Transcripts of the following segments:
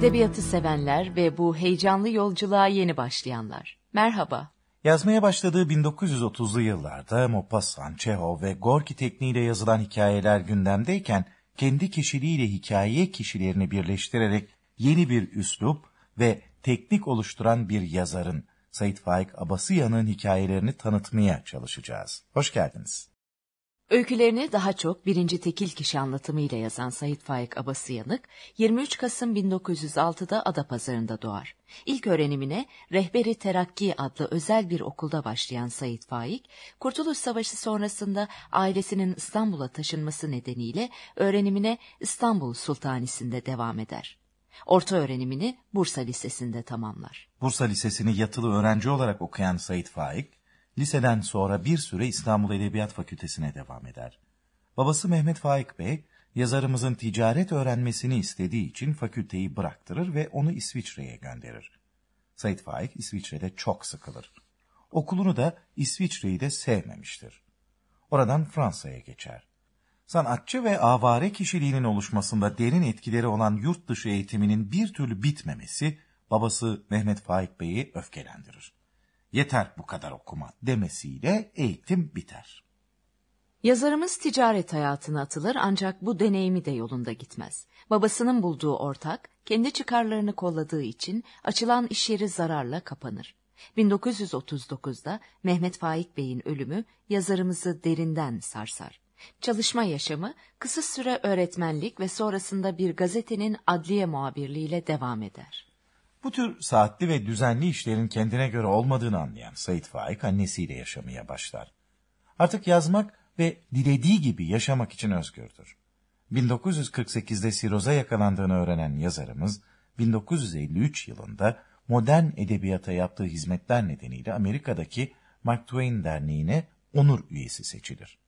Edebiyatı sevenler ve bu heyecanlı yolculuğa yeni başlayanlar. Merhaba. Yazmaya başladığı 1930'lu yıllarda Maupassant, Çehov ve Gorki tekniğiyle yazılan hikayeler gündemdeyken kendi kişiliğiyle hikaye kişilerini birleştirerek yeni bir üslup ve teknik oluşturan bir yazarın Said Faik Abasıyan'ın hikayelerini tanıtmaya çalışacağız. Hoş geldiniz. Öykülerini daha çok birinci tekil kişi anlatımıyla yazan Sait Faik Abasıyanık, 23 Kasım 1906'da Adapazarı'nda doğar. İlk öğrenimine Rehberi Terakki adlı özel bir okulda başlayan Sait Faik, Kurtuluş Savaşı sonrasında ailesinin İstanbul'a taşınması nedeniyle öğrenimine İstanbul Sultanisi'nde devam eder. Orta öğrenimini Bursa Lisesi'nde tamamlar. Bursa Lisesi'ni yatılı öğrenci olarak okuyan Sait Faik, liseden sonra bir süre İstanbul Edebiyat Fakültesi'ne devam eder. Babası Mehmet Faik Bey, yazarımızın ticaret öğrenmesini istediği için fakülteyi bıraktırır ve onu İsviçre'ye gönderir. Sait Faik İsviçre'de çok sıkılır. Okulunu da İsviçre'yi de sevmemiştir. Oradan Fransa'ya geçer sanatçı ve avare kişiliğinin oluşmasında derin etkileri olan yurt dışı eğitiminin bir türlü bitmemesi babası Mehmet Faik Bey'i öfkelendirir. Yeter bu kadar okuma demesiyle eğitim biter. Yazarımız ticaret hayatına atılır ancak bu deneyimi de yolunda gitmez. Babasının bulduğu ortak, kendi çıkarlarını kolladığı için açılan iş yeri zararla kapanır. 1939'da Mehmet Faik Bey'in ölümü yazarımızı derinden sarsar. Çalışma yaşamı kısa süre öğretmenlik ve sonrasında bir gazetenin adliye muhabirliğiyle devam eder. Bu tür saatli ve düzenli işlerin kendine göre olmadığını anlayan Sait Faik annesiyle yaşamaya başlar. Artık yazmak ve dilediği gibi yaşamak için özgürdür. 1948'de siroza yakalandığını öğrenen yazarımız 1953 yılında modern edebiyata yaptığı hizmetler nedeniyle Amerika'daki Mark Twain Derneği'ne onur üyesi seçilir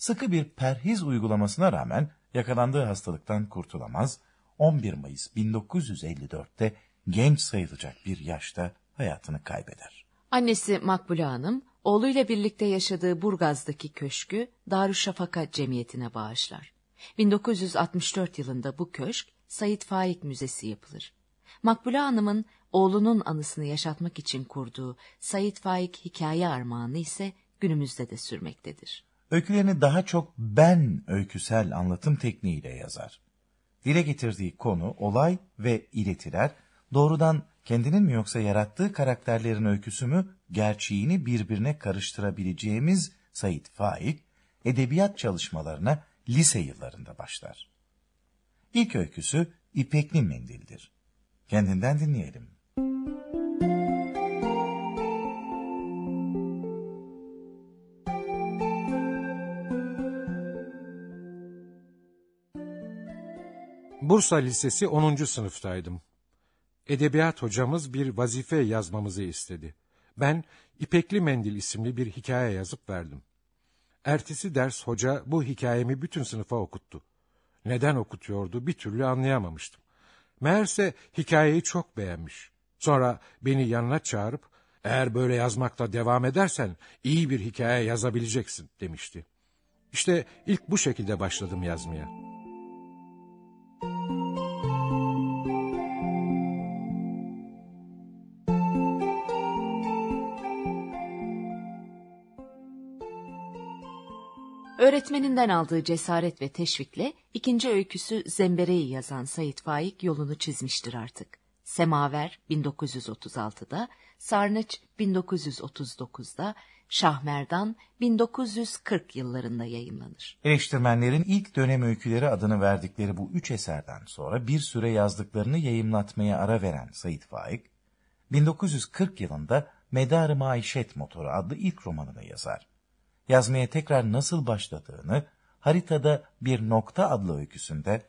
sıkı bir perhiz uygulamasına rağmen yakalandığı hastalıktan kurtulamaz, 11 Mayıs 1954'te genç sayılacak bir yaşta hayatını kaybeder. Annesi Makbule Hanım, oğluyla birlikte yaşadığı Burgaz'daki köşkü Darüşşafaka Cemiyeti'ne bağışlar. 1964 yılında bu köşk Sayit Faik Müzesi yapılır. Makbule Hanım'ın oğlunun anısını yaşatmak için kurduğu Sayit Faik hikaye armağanı ise günümüzde de sürmektedir öykülerini daha çok ben öyküsel anlatım tekniğiyle yazar. Dile getirdiği konu, olay ve iletiler doğrudan kendinin mi yoksa yarattığı karakterlerin öyküsü mü gerçeğini birbirine karıştırabileceğimiz Sait Faik, edebiyat çalışmalarına lise yıllarında başlar. İlk öyküsü İpekli Mendil'dir. Kendinden dinleyelim. Bursa Lisesi 10. sınıftaydım. Edebiyat hocamız bir vazife yazmamızı istedi. Ben İpekli Mendil isimli bir hikaye yazıp verdim. Ertesi ders hoca bu hikayemi bütün sınıfa okuttu. Neden okutuyordu bir türlü anlayamamıştım. Meğerse hikayeyi çok beğenmiş. Sonra beni yanına çağırıp eğer böyle yazmakta devam edersen iyi bir hikaye yazabileceksin demişti. İşte ilk bu şekilde başladım yazmaya.'' Öğretmeninden aldığı cesaret ve teşvikle ikinci öyküsü Zembere'yi yazan Sayit Faik yolunu çizmiştir artık. Semaver 1936'da, Sarnıç 1939'da, Şahmerdan 1940 yıllarında yayınlanır. Eleştirmenlerin ilk dönem öyküleri adını verdikleri bu üç eserden sonra bir süre yazdıklarını yayımlatmaya ara veren Sayit Faik, 1940 yılında Medar-ı Maişet Motoru adlı ilk romanını yazar yazmaya tekrar nasıl başladığını haritada bir nokta adlı öyküsünde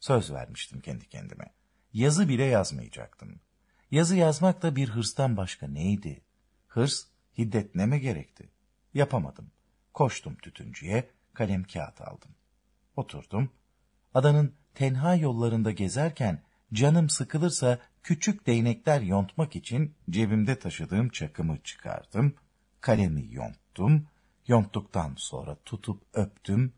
söz vermiştim kendi kendime. Yazı bile yazmayacaktım. Yazı yazmak da bir hırstan başka neydi? Hırs, hiddet ne gerekti? Yapamadım. Koştum tütüncüye, kalem kağıt aldım. Oturdum. Adanın tenha yollarında gezerken canım sıkılırsa küçük değnekler yontmak için cebimde taşıdığım çakımı çıkardım, kalemi yonttum, yonttuktan sonra tutup öptüm,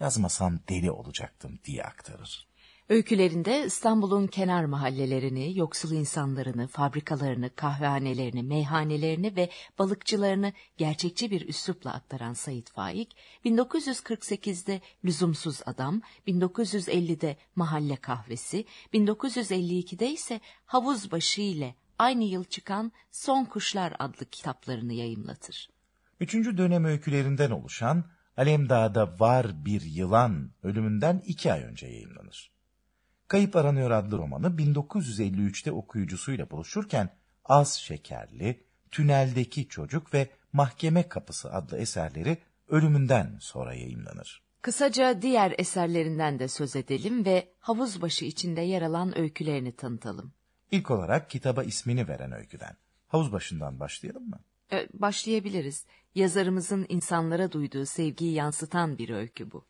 yazmasam deli olacaktım diye aktarır. Öykülerinde İstanbul'un kenar mahallelerini, yoksul insanlarını, fabrikalarını, kahvehanelerini, meyhanelerini ve balıkçılarını gerçekçi bir üslupla aktaran Sayit Faik, 1948'de Lüzumsuz Adam, 1950'de Mahalle Kahvesi, 1952'de ise Havuz Başı ile aynı yıl çıkan Son Kuşlar adlı kitaplarını yayımlatır. Üçüncü dönem öykülerinden oluşan Alemdağ'da Var Bir Yılan ölümünden iki ay önce yayınlanır. Kayıp Aranıyor adlı romanı 1953'te okuyucusuyla buluşurken Az Şekerli, Tüneldeki Çocuk ve Mahkeme Kapısı adlı eserleri ölümünden sonra yayınlanır. Kısaca diğer eserlerinden de söz edelim ve havuzbaşı içinde yer alan öykülerini tanıtalım. İlk olarak kitaba ismini veren öyküden. Havuzbaşından başlayalım mı? E, başlayabiliriz. Yazarımızın insanlara duyduğu sevgiyi yansıtan bir öykü bu.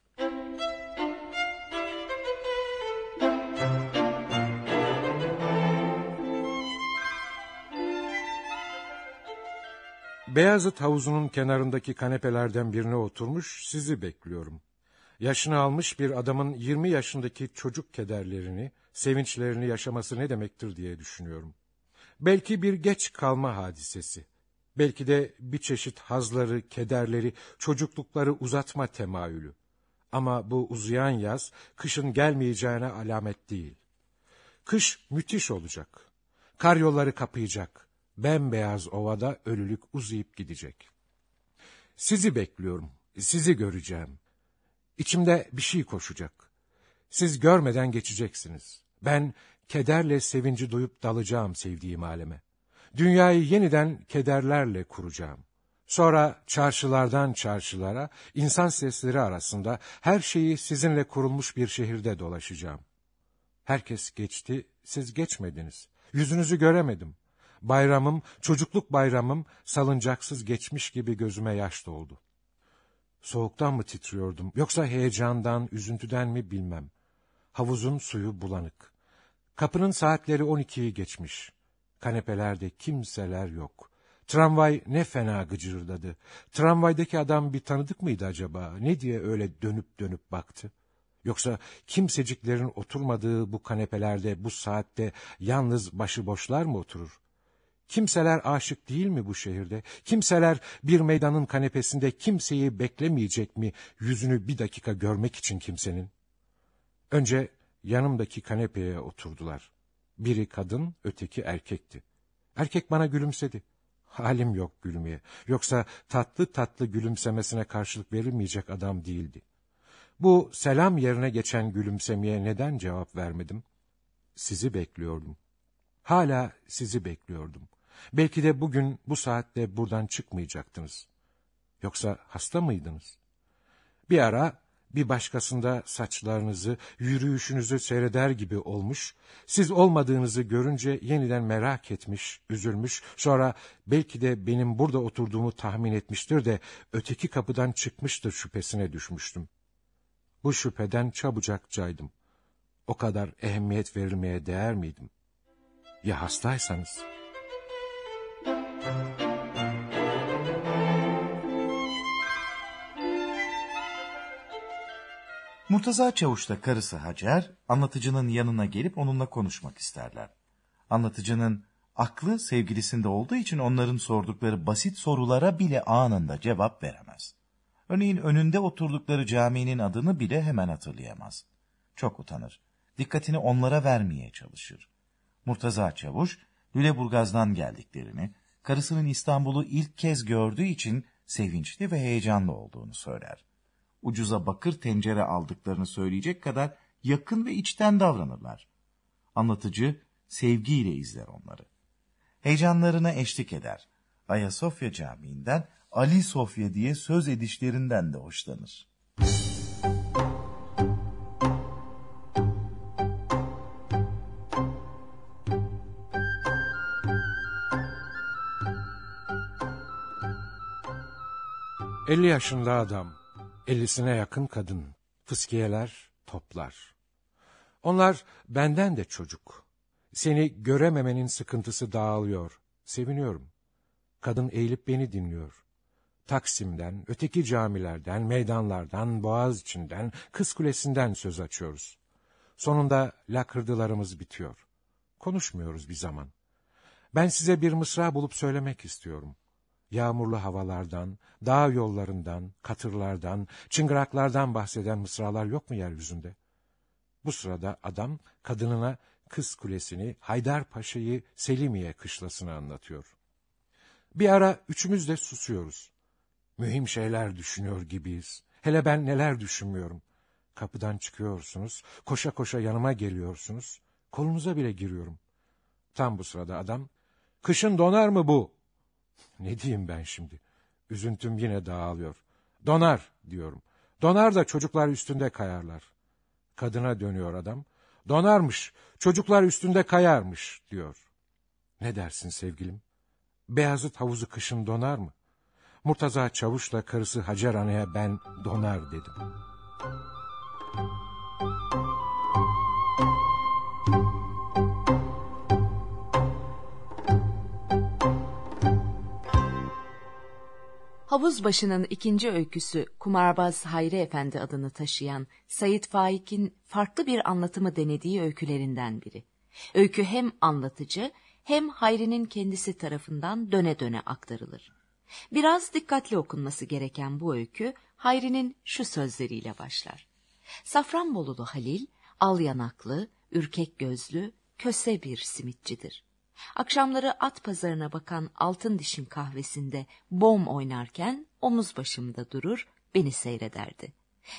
Beyazıt havuzunun kenarındaki kanepelerden birine oturmuş sizi bekliyorum. Yaşını almış bir adamın 20 yaşındaki çocuk kederlerini, sevinçlerini yaşaması ne demektir diye düşünüyorum. Belki bir geç kalma hadisesi. Belki de bir çeşit hazları, kederleri, çocuklukları uzatma temayülü. Ama bu uzayan yaz kışın gelmeyeceğine alamet değil. Kış müthiş olacak. Kar yolları kapayacak. Bembeyaz ovada ölülük uzayıp gidecek. Sizi bekliyorum. Sizi göreceğim. İçimde bir şey koşacak. Siz görmeden geçeceksiniz. Ben kederle sevinci duyup dalacağım sevdiğim aleme. Dünyayı yeniden kederlerle kuracağım. Sonra çarşılardan çarşılara, insan sesleri arasında her şeyi sizinle kurulmuş bir şehirde dolaşacağım. Herkes geçti, siz geçmediniz. Yüzünüzü göremedim. Bayramım, çocukluk bayramım salıncaksız geçmiş gibi gözüme yaş doldu. Soğuktan mı titriyordum, yoksa heyecandan, üzüntüden mi bilmem. Havuzun suyu bulanık. Kapının saatleri on ikiyi geçmiş. Kanepelerde kimseler yok. Tramvay ne fena gıcırdadı. Tramvaydaki adam bir tanıdık mıydı acaba? Ne diye öyle dönüp dönüp baktı? Yoksa kimseciklerin oturmadığı bu kanepelerde bu saatte yalnız başıboşlar mı oturur? Kimseler aşık değil mi bu şehirde? Kimseler bir meydanın kanepesinde kimseyi beklemeyecek mi yüzünü bir dakika görmek için kimsenin? Önce yanımdaki kanepeye oturdular. Biri kadın, öteki erkekti. Erkek bana gülümsedi. Halim yok gülmeye. Yoksa tatlı tatlı gülümsemesine karşılık verilmeyecek adam değildi. Bu selam yerine geçen gülümsemeye neden cevap vermedim? Sizi bekliyordum. Hala sizi bekliyordum. Belki de bugün bu saatte buradan çıkmayacaktınız. Yoksa hasta mıydınız? Bir ara bir başkasında saçlarınızı, yürüyüşünüzü seyreder gibi olmuş, siz olmadığınızı görünce yeniden merak etmiş, üzülmüş, sonra belki de benim burada oturduğumu tahmin etmiştir de öteki kapıdan çıkmıştır şüphesine düşmüştüm. Bu şüpheden çabucak caydım. O kadar ehemmiyet verilmeye değer miydim? Ya hastaysanız? Müzik Murtaza Çavuş'ta karısı Hacer, anlatıcının yanına gelip onunla konuşmak isterler. Anlatıcının aklı sevgilisinde olduğu için onların sordukları basit sorulara bile anında cevap veremez. Örneğin önünde oturdukları caminin adını bile hemen hatırlayamaz. Çok utanır. Dikkatini onlara vermeye çalışır. Murtaza Çavuş, Lüleburgaz'dan geldiklerini, karısının İstanbul'u ilk kez gördüğü için sevinçli ve heyecanlı olduğunu söyler ucuza bakır tencere aldıklarını söyleyecek kadar yakın ve içten davranırlar. Anlatıcı sevgiyle izler onları. Heyecanlarına eşlik eder. Ayasofya Camii'nden Ali Sofya diye söz edişlerinden de hoşlanır. Elli yaşında adam ellisine yakın kadın, fıskiyeler, toplar. Onlar benden de çocuk. Seni görememenin sıkıntısı dağılıyor. Seviniyorum. Kadın eğilip beni dinliyor. Taksim'den, öteki camilerden, meydanlardan, boğaz içinden, Kız Kulesi'nden söz açıyoruz. Sonunda lakırdılarımız bitiyor. Konuşmuyoruz bir zaman. Ben size bir mısra bulup söylemek istiyorum yağmurlu havalardan, dağ yollarından, katırlardan, çıngıraklardan bahseden mısralar yok mu yeryüzünde? Bu sırada adam kadınına Kız Kulesi'ni, Haydar Paşa'yı, Selimiye kışlasını anlatıyor. Bir ara üçümüz de susuyoruz. Mühim şeyler düşünüyor gibiyiz. Hele ben neler düşünmüyorum. Kapıdan çıkıyorsunuz, koşa koşa yanıma geliyorsunuz. Kolunuza bile giriyorum. Tam bu sırada adam, kışın donar mı bu ne diyeyim ben şimdi? Üzüntüm yine dağılıyor. Donar diyorum. Donar da çocuklar üstünde kayarlar. Kadına dönüyor adam. Donarmış, çocuklar üstünde kayarmış diyor. Ne dersin sevgilim? Beyazıt havuzu kışın donar mı? Murtaza Çavuş'la karısı Hacer Ana'ya ben donar dedim. Müzik Başının ikinci öyküsü Kumarbaz Hayri Efendi adını taşıyan Sayit Faik'in farklı bir anlatımı denediği öykülerinden biri. Öykü hem anlatıcı hem Hayri'nin kendisi tarafından döne döne aktarılır. Biraz dikkatli okunması gereken bu öykü Hayri'nin şu sözleriyle başlar. Safranbolulu Halil, al yanaklı, ürkek gözlü, köse bir simitçidir. Akşamları at pazarına bakan altın dişin kahvesinde bom oynarken omuz başımda durur, beni seyrederdi.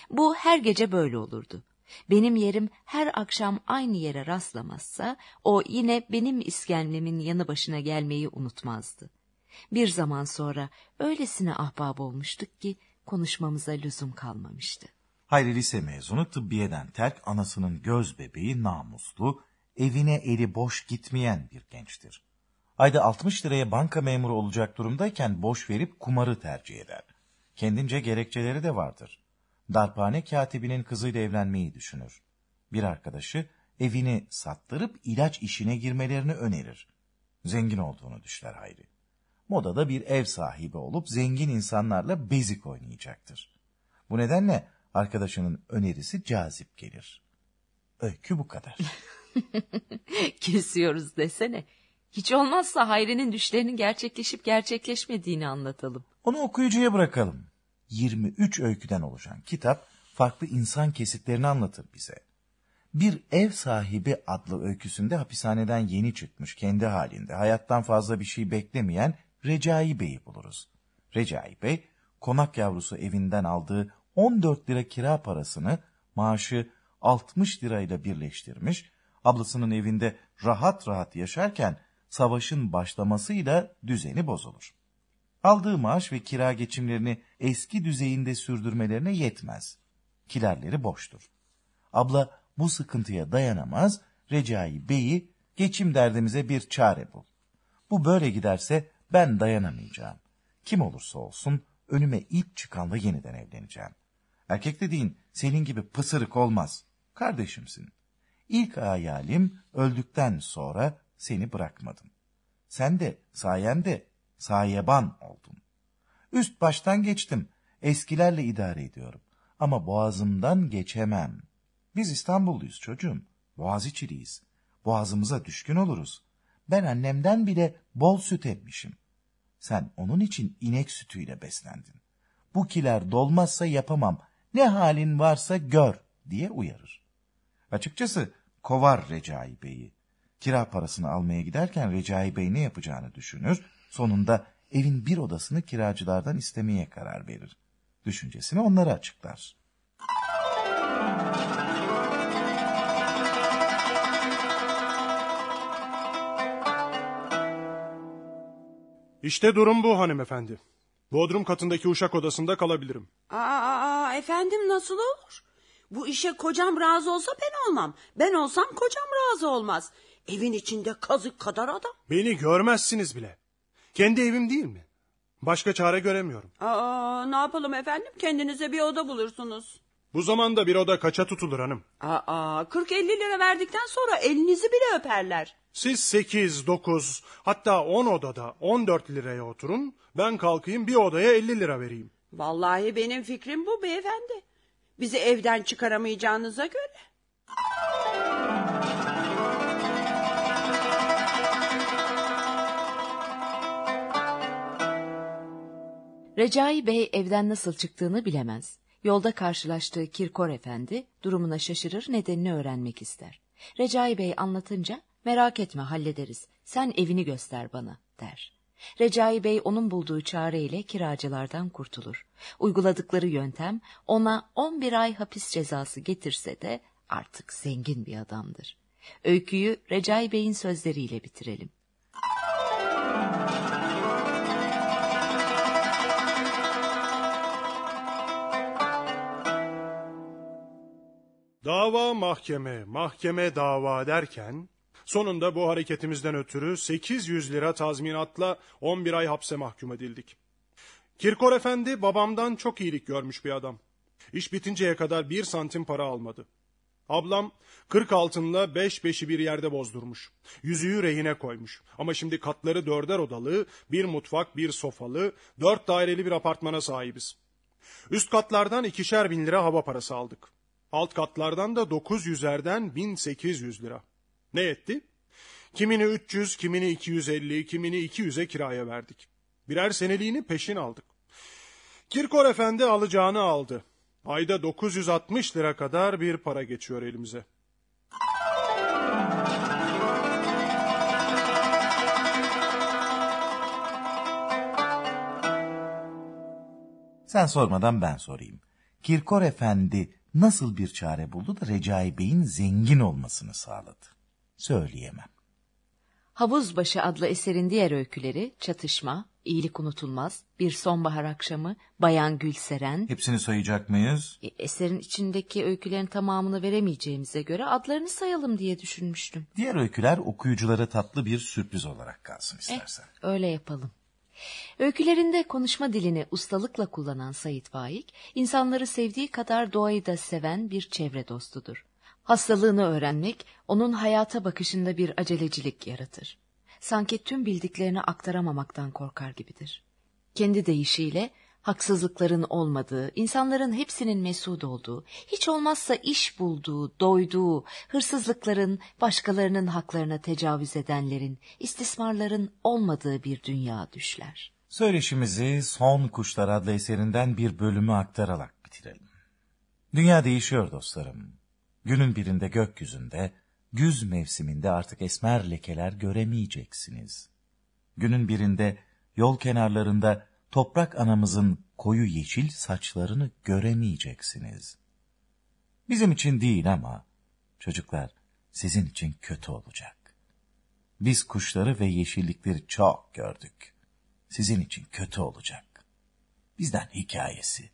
Bu her gece böyle olurdu. Benim yerim her akşam aynı yere rastlamazsa o yine benim iskemlemin yanı başına gelmeyi unutmazdı. Bir zaman sonra öylesine ahbab olmuştuk ki konuşmamıza lüzum kalmamıştı. Hayri lise mezunu tıbbiyeden terk anasının göz bebeği namuslu, evine eli boş gitmeyen bir gençtir. Ayda 60 liraya banka memuru olacak durumdayken boş verip kumarı tercih eder. Kendince gerekçeleri de vardır. Darphane katibinin kızıyla evlenmeyi düşünür. Bir arkadaşı evini sattırıp ilaç işine girmelerini önerir. Zengin olduğunu düşler Hayri. Modada bir ev sahibi olup zengin insanlarla bezik oynayacaktır. Bu nedenle arkadaşının önerisi cazip gelir. Öykü bu kadar. Kesiyoruz desene. Hiç olmazsa Hayri'nin düşlerinin gerçekleşip gerçekleşmediğini anlatalım. Onu okuyucuya bırakalım. 23 öyküden oluşan kitap farklı insan kesitlerini anlatır bize. Bir ev sahibi adlı öyküsünde hapishaneden yeni çıkmış kendi halinde hayattan fazla bir şey beklemeyen Recai Bey'i buluruz. Recai Bey konak yavrusu evinden aldığı 14 lira kira parasını maaşı 60 lirayla birleştirmiş ablasının evinde rahat rahat yaşarken savaşın başlamasıyla düzeni bozulur. Aldığı maaş ve kira geçimlerini eski düzeyinde sürdürmelerine yetmez. Kilerleri boştur. Abla bu sıkıntıya dayanamaz, Recai Bey'i geçim derdimize bir çare bul. Bu böyle giderse ben dayanamayacağım. Kim olursa olsun önüme ip çıkanla yeniden evleneceğim. Erkek dediğin senin gibi pısırık olmaz. Kardeşimsin. İlk hayalim öldükten sonra seni bırakmadım. Sen de sayende sayeban oldun. Üst baştan geçtim. Eskilerle idare ediyorum. Ama boğazımdan geçemem. Biz İstanbulluyuz çocuğum. Boğaziçi'liyiz. Boğazımıza düşkün oluruz. Ben annemden bile bol süt emmişim. Sen onun için inek sütüyle beslendin. Bu kiler dolmazsa yapamam. Ne halin varsa gör diye uyarır. Açıkçası kovar Recai Bey'i. Kira parasını almaya giderken Recai Bey ne yapacağını düşünür, sonunda evin bir odasını kiracılardan istemeye karar verir. Düşüncesini onlara açıklar. İşte durum bu hanımefendi. Bodrum katındaki uşak odasında kalabilirim. Aa, efendim nasıl olur? Bu işe kocam razı olsa ben olmam. Ben olsam kocam razı olmaz. Evin içinde kazık kadar adam. Beni görmezsiniz bile. Kendi evim değil mi? Başka çare göremiyorum. Aa, ne yapalım efendim? Kendinize bir oda bulursunuz. Bu zamanda bir oda kaça tutulur hanım? Aa, 40-50 lira verdikten sonra elinizi bile öperler. Siz 8, 9 hatta 10 odada 14 liraya oturun. Ben kalkayım bir odaya 50 lira vereyim. Vallahi benim fikrim bu beyefendi. Bizi evden çıkaramayacağınıza göre. Recai Bey evden nasıl çıktığını bilemez. Yolda karşılaştığı Kirkor Efendi durumuna şaşırır nedenini öğrenmek ister. Recai Bey anlatınca merak etme hallederiz sen evini göster bana der. Recai Bey onun bulduğu çareyle kiracılardan kurtulur. Uyguladıkları yöntem ona 11 ay hapis cezası getirse de artık zengin bir adamdır. Öyküyü Recai Bey'in sözleriyle bitirelim. Dava mahkeme, mahkeme dava derken Sonunda bu hareketimizden ötürü 800 lira tazminatla 11 ay hapse mahkum edildik. Kirkor Efendi babamdan çok iyilik görmüş bir adam. İş bitinceye kadar bir santim para almadı. Ablam 40 altınla beş beşi bir yerde bozdurmuş. Yüzüğü rehine koymuş. Ama şimdi katları dörder odalı, bir mutfak, bir sofalı, dört daireli bir apartmana sahibiz. Üst katlardan ikişer bin lira hava parası aldık. Alt katlardan da dokuz yüzerden bin lira. Ne etti? Kimini 300, kimini 250, kimini 200'e kiraya verdik. Birer seneliğini peşin aldık. Kirkor Efendi alacağını aldı. Ayda 960 lira kadar bir para geçiyor elimize. Sen sormadan ben sorayım. Kirkor Efendi nasıl bir çare buldu da Recai Bey'in zengin olmasını sağladı? söyleyemem. Havuzbaşı adlı eserin diğer öyküleri Çatışma, İyilik Unutulmaz, Bir Sonbahar Akşamı, Bayan Gülseren... Hepsini sayacak mıyız? E, eserin içindeki öykülerin tamamını veremeyeceğimize göre adlarını sayalım diye düşünmüştüm. Diğer öyküler okuyuculara tatlı bir sürpriz olarak kalsın eh, istersen. Eh, öyle yapalım. Öykülerinde konuşma dilini ustalıkla kullanan Sayit Faik, insanları sevdiği kadar doğayı da seven bir çevre dostudur. Hastalığını öğrenmek onun hayata bakışında bir acelecilik yaratır. Sanki tüm bildiklerini aktaramamaktan korkar gibidir. Kendi deyişiyle haksızlıkların olmadığı, insanların hepsinin mesut olduğu, hiç olmazsa iş bulduğu, doyduğu, hırsızlıkların, başkalarının haklarına tecavüz edenlerin, istismarların olmadığı bir dünya düşler. Söyleşimizi Son Kuşlar adlı eserinden bir bölümü aktararak bitirelim. Dünya değişiyor dostlarım. Günün birinde gökyüzünde, güz mevsiminde artık esmer lekeler göremeyeceksiniz. Günün birinde yol kenarlarında toprak anamızın koyu yeşil saçlarını göremeyeceksiniz. Bizim için değil ama çocuklar sizin için kötü olacak. Biz kuşları ve yeşillikleri çok gördük. Sizin için kötü olacak. Bizden hikayesi.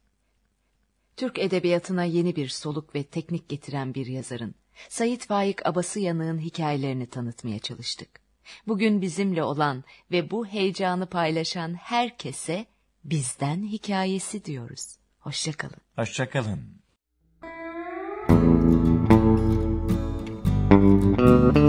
Türk edebiyatına yeni bir soluk ve teknik getiren bir yazarın, Sayit Faik Abasıyanık'ın hikayelerini tanıtmaya çalıştık. Bugün bizimle olan ve bu heyecanı paylaşan herkese bizden hikayesi diyoruz. Hoşçakalın. Hoşçakalın. Thank